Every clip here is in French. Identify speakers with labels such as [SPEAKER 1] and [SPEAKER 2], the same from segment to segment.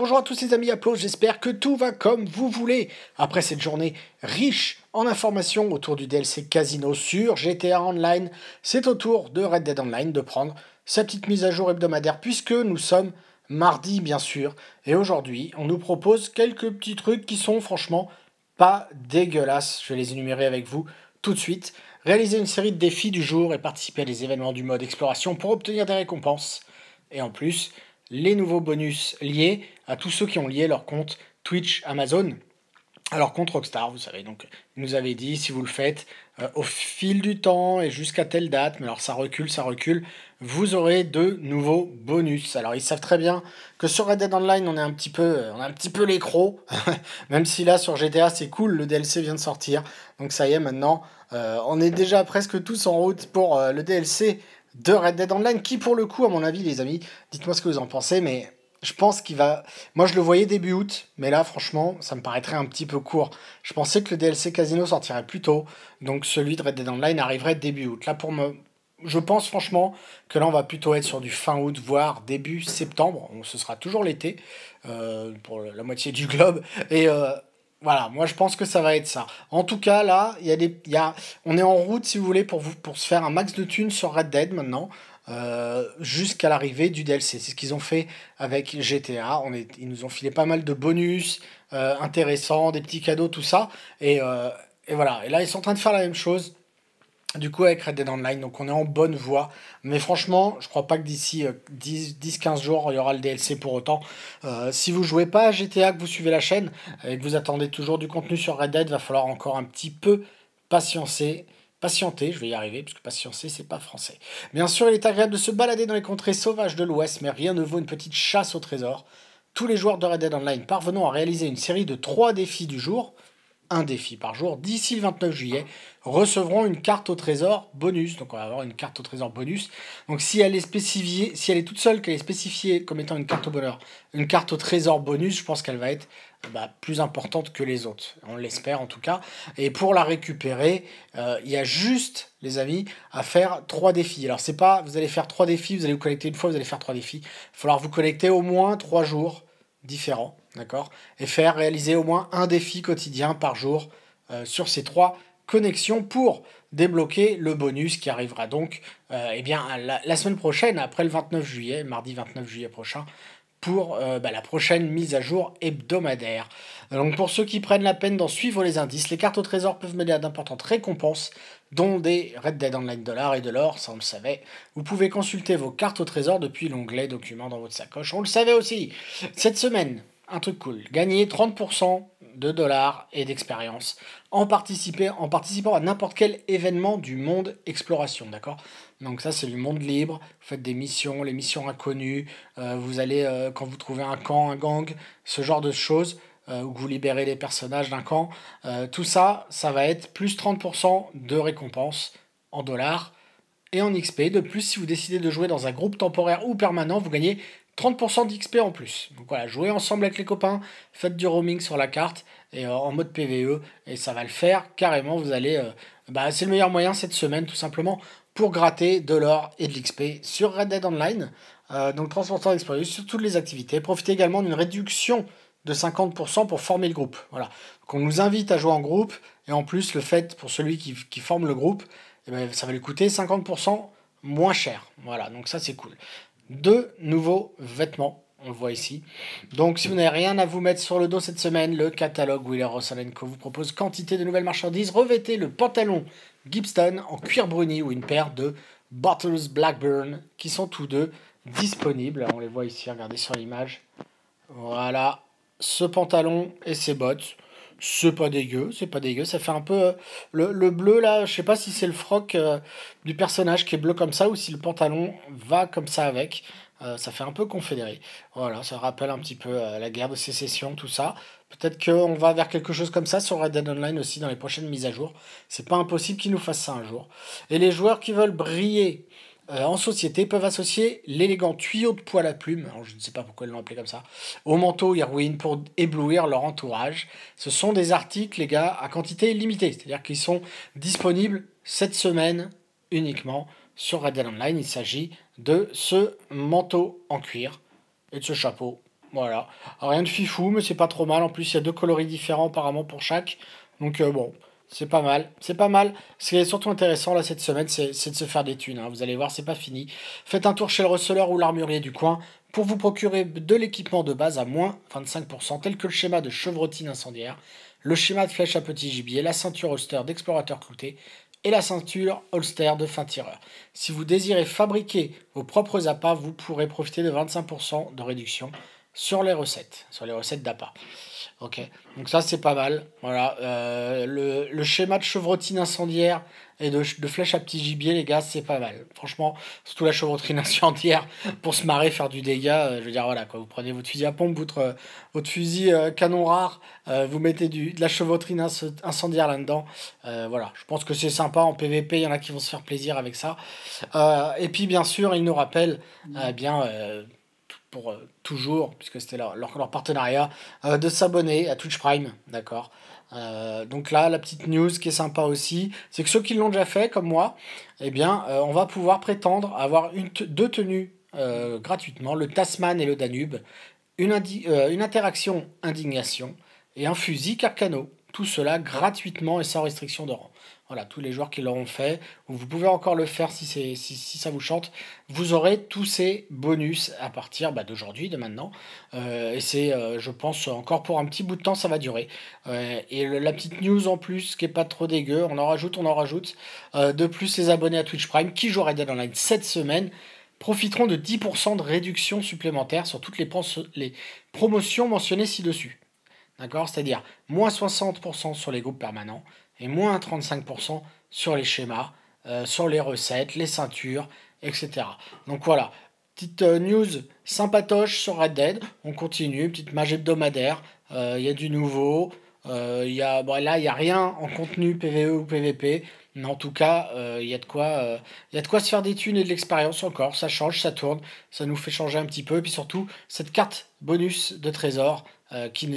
[SPEAKER 1] Bonjour à tous les amis applaudissements, j'espère que tout va comme vous voulez. Après cette journée riche en informations autour du DLC Casino sur GTA Online, c'est au tour de Red Dead Online de prendre sa petite mise à jour hebdomadaire puisque nous sommes mardi bien sûr. Et aujourd'hui, on nous propose quelques petits trucs qui sont franchement pas dégueulasses. Je vais les énumérer avec vous tout de suite. Réaliser une série de défis du jour et participer à des événements du mode exploration pour obtenir des récompenses. Et en plus, les nouveaux bonus liés à tous ceux qui ont lié leur compte Twitch Amazon à leur compte Rockstar, vous savez, donc il nous avait dit si vous le faites euh, au fil du temps et jusqu'à telle date, mais alors ça recule, ça recule, vous aurez de nouveaux bonus. Alors ils savent très bien que sur Red Dead Online, on est un petit peu, euh, on a un petit peu les même si là sur GTA c'est cool, le DLC vient de sortir, donc ça y est maintenant, euh, on est déjà presque tous en route pour le DLC de Red Dead Online, qui pour le coup, à mon avis, les amis, dites-moi ce que vous en pensez, mais je pense qu'il va... Moi, je le voyais début août, mais là, franchement, ça me paraîtrait un petit peu court. Je pensais que le DLC Casino sortirait plus tôt, donc celui de Red Dead Online arriverait début août. Là, pour me... Je pense franchement que là, on va plutôt être sur du fin août, voire début septembre. Ce sera toujours l'été, euh, pour la moitié du globe. Et... Euh, voilà, moi je pense que ça va être ça. En tout cas, là, y a des, on est en route, si vous voulez, pour, vous, pour se faire un max de thunes sur Red Dead maintenant, euh, jusqu'à l'arrivée du DLC. C'est ce qu'ils ont fait avec GTA. On est, ils nous ont filé pas mal de bonus euh, intéressants, des petits cadeaux, tout ça. Et, euh, et voilà, et là, ils sont en train de faire la même chose du coup, avec Red Dead Online, donc on est en bonne voie. Mais franchement, je crois pas que d'ici 10-15 euh, jours, il y aura le DLC pour autant. Euh, si vous jouez pas à GTA, que vous suivez la chaîne et que vous attendez toujours du contenu sur Red Dead, va falloir encore un petit peu patienter Patienter, je vais y arriver, parce que c'est pas français. Bien sûr, il est agréable de se balader dans les contrées sauvages de l'Ouest, mais rien ne vaut une petite chasse au trésor. Tous les joueurs de Red Dead Online parvenant à réaliser une série de 3 défis du jour, un défi par jour d'ici le 29 juillet recevront une carte au trésor bonus. Donc on va avoir une carte au trésor bonus. Donc si elle est spécifiée, si elle est toute seule, qu'elle est spécifiée comme étant une carte au bonheur, une carte au trésor bonus, je pense qu'elle va être bah, plus importante que les autres. On l'espère en tout cas. Et pour la récupérer, euh, il y a juste, les amis, à faire trois défis. Alors c'est pas, vous allez faire trois défis, vous allez vous connecter une fois, vous allez faire trois défis. Il va falloir vous connecter au moins trois jours différents, d'accord Et faire réaliser au moins un défi quotidien par jour euh, sur ces trois connexions pour débloquer le bonus qui arrivera donc euh, eh bien, la, semaine prochaine, après le 29 juillet, mardi 29 juillet prochain, pour euh, bah, la prochaine mise à jour hebdomadaire. Donc pour ceux qui prennent la peine d'en suivre les indices, les cartes au trésor peuvent mener à d'importantes récompenses, dont des Red Dead Online dollars et de l'or, ça on le savait. Vous pouvez consulter vos cartes au trésor depuis l'onglet documents dans votre sacoche, on le savait aussi. Cette semaine, un truc cool. Gagner 30% de dollars et d'expérience en, en participant à n'importe quel événement du monde exploration, d'accord Donc ça c'est du monde libre, vous faites des missions, les missions inconnues, euh, vous allez, euh, quand vous trouvez un camp, un gang, ce genre de choses, euh, où vous libérez les personnages d'un camp, tout ça, ça va être plus 30% de récompense en dollars et en XP. De plus, si vous décidez de jouer dans un groupe temporaire ou permanent, vous gagnez 30% d'XP en plus. Donc voilà, jouez ensemble avec les copains, faites du roaming sur la carte et euh, en mode PVE et ça va le faire carrément. Vous allez, euh, bah, c'est le meilleur moyen cette semaine tout simplement pour gratter de l'or et de l'XP sur Red Dead Online. Euh, donc 30% d'exploitation sur toutes les activités. Profitez également d'une réduction de 50% pour former le groupe. Voilà. Donc on nous invite à jouer en groupe et en plus le fait pour celui qui, qui forme le groupe, eh ben, ça va lui coûter 50% moins cher. Voilà, donc ça c'est cool deux nouveaux vêtements. On le voit ici. Donc, si vous n'avez rien à vous mettre sur le dos cette semaine, le catalogue Wheeler que vous propose quantité de nouvelles marchandises. Revêtez le pantalon Gibson en cuir bruni ou une paire de Bottles Blackburn qui sont tous deux disponibles. On les voit ici, regardez sur l'image. Voilà, ce pantalon et ses bottes. C'est pas dégueu, c'est pas dégueu. Ça fait un peu. Euh, le, bleu là, je sais pas si c'est le froc euh, du personnage qui est bleu comme ça ou si le pantalon va comme ça avec. Euh, ça fait un peu confédéré. Voilà, ça rappelle un petit peu la guerre de sécession, tout ça. Peut-être qu'on va vers quelque chose comme ça sur Red Dead Online aussi dans les prochaines mises à jour. C'est pas impossible qu'ils nous fassent ça un jour. Et les joueurs qui veulent briller euh, en société peuvent associer l'élégant tuyau de poil à plume, je ne sais pas pourquoi ils l'ont appelé comme ça, au manteau Irwin pour éblouir leur entourage. Ce sont des articles, les gars, à quantité limitée, c'est-à-dire qu'ils sont disponibles cette semaine uniquement sur Red Online. Il s'agit de ce manteau en cuir et de ce chapeau. Voilà. rien de fifou, mais c'est pas trop mal. En plus, il y a deux coloris différents apparemment pour chaque. Donc, euh, bon, c'est pas mal, c'est pas mal. Ce qui est surtout intéressant là cette semaine, c'est de se faire des thunes. Hein. Vous allez voir, c'est pas fini. Faites un tour chez le receleur ou l'armurier du coin pour vous procurer de l'équipement de base à moins 25%, tel que le schéma de chevrotine incendiaire, le schéma de flèche à petit gibier, la ceinture holster d'explorateur clouté et la ceinture holster de fin tireur. Si vous désirez fabriquer vos propres appâts, vous pourrez profiter de 25% de réduction sur les recettes, sur les recettes d'appâts. Ok, donc ça c'est pas mal. Voilà, euh, le, le, schéma de chevrotine incendiaire et de, de flèche à petit gibier, les gars, c'est pas mal. Franchement, surtout la chevrotine incendiaire pour se marrer, faire du dégât. Euh, je veux dire, voilà, quoi, vous prenez votre fusil à pompe, votre, euh, votre fusil canon rare, vous mettez du, de la chevrotine incendiaire là-dedans. voilà, je pense que c'est sympa. En PvP, il y en a qui vont se faire plaisir avec ça. et puis, bien sûr, il nous rappelle, bien pour euh, toujours, puisque c'était leur, partenariat, euh, de s'abonner à Twitch Prime, d'accord euh, donc là, la petite news qui est sympa aussi, c'est que ceux qui l'ont déjà fait, comme moi, eh bien, on va pouvoir prétendre avoir une deux tenues gratuitement, le Tasman et le Danube, une, une interaction indignation et un fusil Carcano. Tout cela gratuitement et sans restriction de rang. Voilà, tous les joueurs qui l'auront fait, vous pouvez encore le faire si, si, ça vous chante, vous aurez tous ces bonus à partir bah, d'aujourd'hui, de maintenant. Euh, et c'est, euh, je pense, encore pour un petit bout de temps, ça va durer. Euh, et la petite news en plus, qui n'est pas trop dégueu, on en rajoute, on en rajoute. de plus, les abonnés à Twitch Prime qui joueraient Dead Online cette semaine profiteront de 10% de réduction supplémentaire sur toutes les, les promotions mentionnées ci-dessus. D'accord C'est-à-dire moins 60% sur les groupes permanents, et moins 35% sur les schémas, euh, sur les recettes, les ceintures, etc. Donc voilà, petite euh, news sympatoche sur Red Dead. On continue, petite magie hebdomadaire. Il euh, y a du nouveau. Euh, y a, bon, là, il n'y a rien en contenu PVE ou PVP. Mais en tout cas, il y, y a de quoi se faire des thunes et de l'expérience encore. Ça change, ça tourne, ça nous fait changer un petit peu. Et puis surtout, cette carte bonus de trésor euh, qui,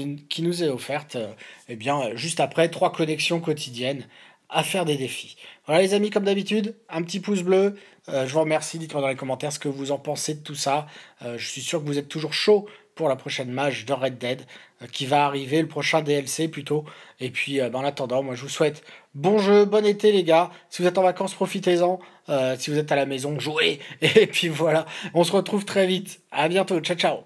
[SPEAKER 1] nous est offerte euh, eh bien, euh, juste après trois connexions quotidiennes à faire des défis. Voilà les amis, comme d'habitude, un petit pouce bleu. je vous remercie. Dites-moi dans les commentaires ce que vous en pensez de tout ça. je suis sûr que vous êtes toujours chaud pour la prochaine match de Red Dead qui va arriver, le prochain DLC plutôt. Et puis ben, en attendant, moi je vous souhaite bon jeu, bon été les gars. Si vous êtes en vacances, profitez-en. si vous êtes à la maison, jouez. Et puis voilà, on se retrouve très vite. À bientôt, ciao ciao.